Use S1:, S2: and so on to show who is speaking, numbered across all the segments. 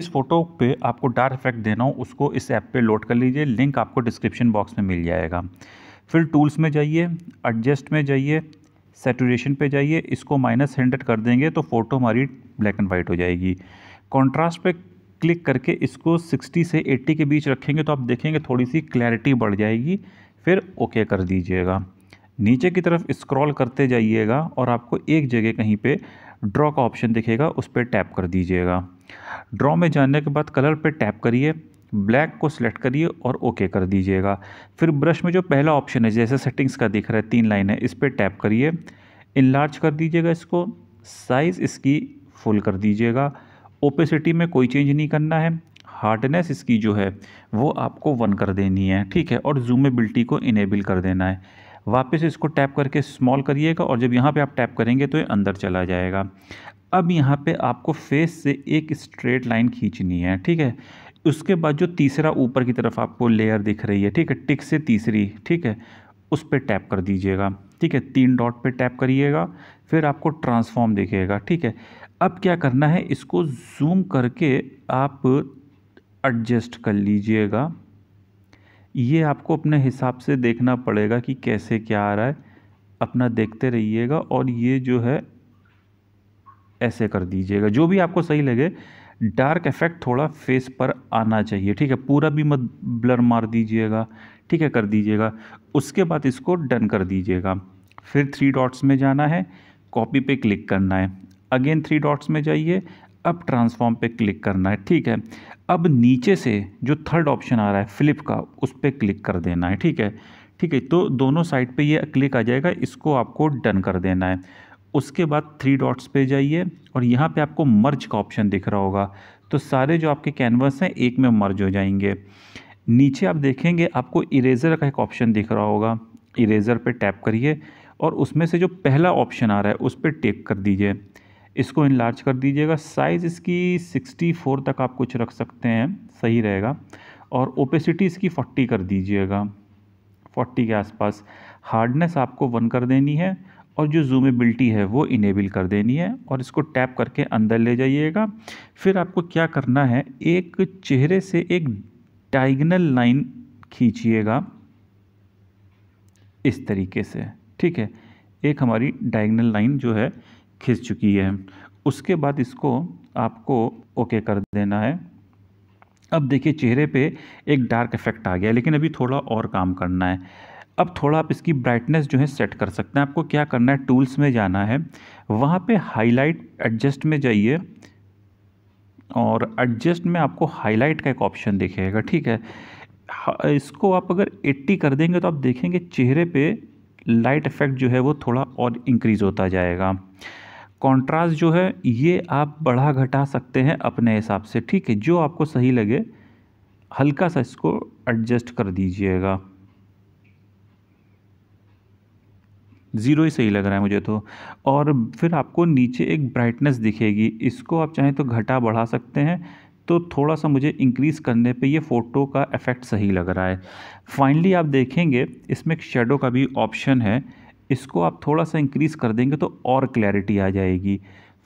S1: इस फोटो पे आपको डार्क इफेक्ट देना हो उसको इस ऐप पे लोड कर लीजिए लिंक आपको डिस्क्रिप्शन बॉक्स में मिल जाएगा फिर टूल्स में जाइए एडजस्ट में जाइए सेटूरेशन पे जाइए इसको माइनस हंड्रेड कर देंगे तो फ़ोटो हमारी ब्लैक एंड वाइट हो जाएगी कॉन्ट्रास्ट पे क्लिक करके इसको सिक्सटी से एट्टी के बीच रखेंगे तो आप देखेंगे थोड़ी सी क्लैरिटी बढ़ जाएगी फिर ओके कर दीजिएगा नीचे की तरफ स्क्रॉल करते जाइएगा और आपको एक जगह कहीं पे ड्रॉ का ऑप्शन दिखेगा उस पर टैप कर दीजिएगा ड्रॉ में जाने के बाद कलर पे टैप करिए ब्लैक को सिलेक्ट करिए और ओके कर दीजिएगा फिर ब्रश में जो पहला ऑप्शन है जैसे सेटिंग्स का दिख रहा है तीन लाइन है इस पर टैप करिए इनलार्ज कर दीजिएगा इसको साइज़ इसकी फुल कर दीजिएगा ओपेसिटी में कोई चेंज नहीं करना है हार्डनेस इसकी जो है वो आपको वन कर देनी है ठीक है और जूमेबिलिटी को इनेबल कर देना है वापस इसको टैप करके स्मॉल करिएगा और जब यहाँ पे आप टैप करेंगे तो ये अंदर चला जाएगा अब यहाँ पे आपको फेस से एक स्ट्रेट लाइन खींचनी है ठीक है उसके बाद जो तीसरा ऊपर की तरफ आपको लेयर दिख रही है ठीक है टिक से तीसरी ठीक है उस पर टैप कर दीजिएगा ठीक है तीन डॉट पे टैप करिएगा फिर आपको ट्रांसफॉर्म दिखेगा ठीक है अब क्या करना है इसको जूम करके आप एडजस्ट कर लीजिएगा ये आपको अपने हिसाब से देखना पड़ेगा कि कैसे क्या आ रहा है अपना देखते रहिएगा और ये जो है ऐसे कर दीजिएगा जो भी आपको सही लगे डार्क इफेक्ट थोड़ा फेस पर आना चाहिए ठीक है पूरा भी मत ब्लर मार दीजिएगा ठीक है कर दीजिएगा उसके बाद इसको डन कर दीजिएगा फिर थ्री डॉट्स में जाना है कॉपी पे क्लिक करना है अगेन थ्री डॉट्स में जाइए अब ट्रांसफॉर्म पे क्लिक करना है ठीक है अब नीचे से जो थर्ड ऑप्शन आ रहा है फ्लिप का उस पर क्लिक कर देना है ठीक है ठीक है तो दोनों साइड पे ये क्लिक आ जाएगा इसको आपको डन कर देना है उसके बाद थ्री डॉट्स पे जाइए और यहाँ पे आपको मर्ज का ऑप्शन दिख रहा होगा तो सारे जो आपके कैनवास हैं एक में मर्ज हो जाएंगे नीचे आप देखेंगे आपको इरेज़र का एक ऑप्शन दिख रहा होगा इरेज़र पे टैप करिए और उसमें से जो पहला ऑप्शन आ रहा है उस पर टेप कर दीजिए इसको इनलार्ज कर दीजिएगा साइज़ इसकी सिक्सटी तक आप कुछ रख सकते हैं सही रहेगा और ओपेसिटी इसकी फोर्टी कर दीजिएगा 40 के आसपास हार्डनेस आपको वन कर देनी है और जो जूमेबिलिटी है वो इनेबल कर देनी है और इसको टैप करके अंदर ले जाइएगा फिर आपको क्या करना है एक चेहरे से एक डाइगनल लाइन खींचिएगा इस तरीके से ठीक है एक हमारी डाइगनल लाइन जो है खींच चुकी है उसके बाद इसको आपको ओके कर देना है अब देखिए चेहरे पे एक डार्क इफेक्ट आ गया लेकिन अभी थोड़ा और काम करना है अब थोड़ा आप इसकी ब्राइटनेस जो है सेट कर सकते हैं आपको क्या करना है टूल्स में जाना है वहाँ पे हाईलाइट एडजस्ट में जाइए और एडजस्ट में आपको हाईलाइट का एक ऑप्शन देखेगा ठीक है हाँ, इसको आप अगर 80 कर देंगे तो आप देखेंगे चेहरे पे लाइट इफ़ेक्ट जो है वो थोड़ा और इंक्रीज़ होता जाएगा कंट्रास्ट जो है ये आप बढ़ा घटा सकते हैं अपने हिसाब से ठीक है जो आपको सही लगे हल्का सा इसको एडजस्ट कर दीजिएगा ज़ीरो ही सही लग रहा है मुझे तो और फिर आपको नीचे एक ब्राइटनेस दिखेगी इसको आप चाहें तो घटा बढ़ा सकते हैं तो थोड़ा सा मुझे इंक्रीज़ करने पे ये फ़ोटो का इफ़ेक्ट सही लग रहा है फाइनली आप देखेंगे इसमें एक शेडो का भी ऑप्शन है इसको आप थोड़ा सा इंक्रीज़ कर देंगे तो और क्लैरिटी आ जाएगी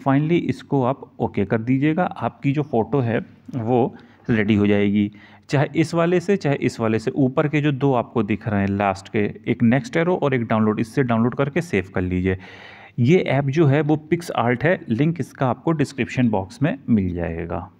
S1: फाइनली इसको आप ओके कर दीजिएगा आपकी जो फ़ोटो है वो रेडी हो जाएगी चाहे इस वाले से चाहे इस वाले से ऊपर के जो दो आपको दिख रहे हैं लास्ट के एक नेक्स्ट एरो और एक डाउनलोड इससे डाउनलोड करके सेव कर लीजिए ये ऐप जो है वो पिक्स आर्ट है लिंक इसका आपको डिस्क्रिप्शन बॉक्स में मिल जाएगा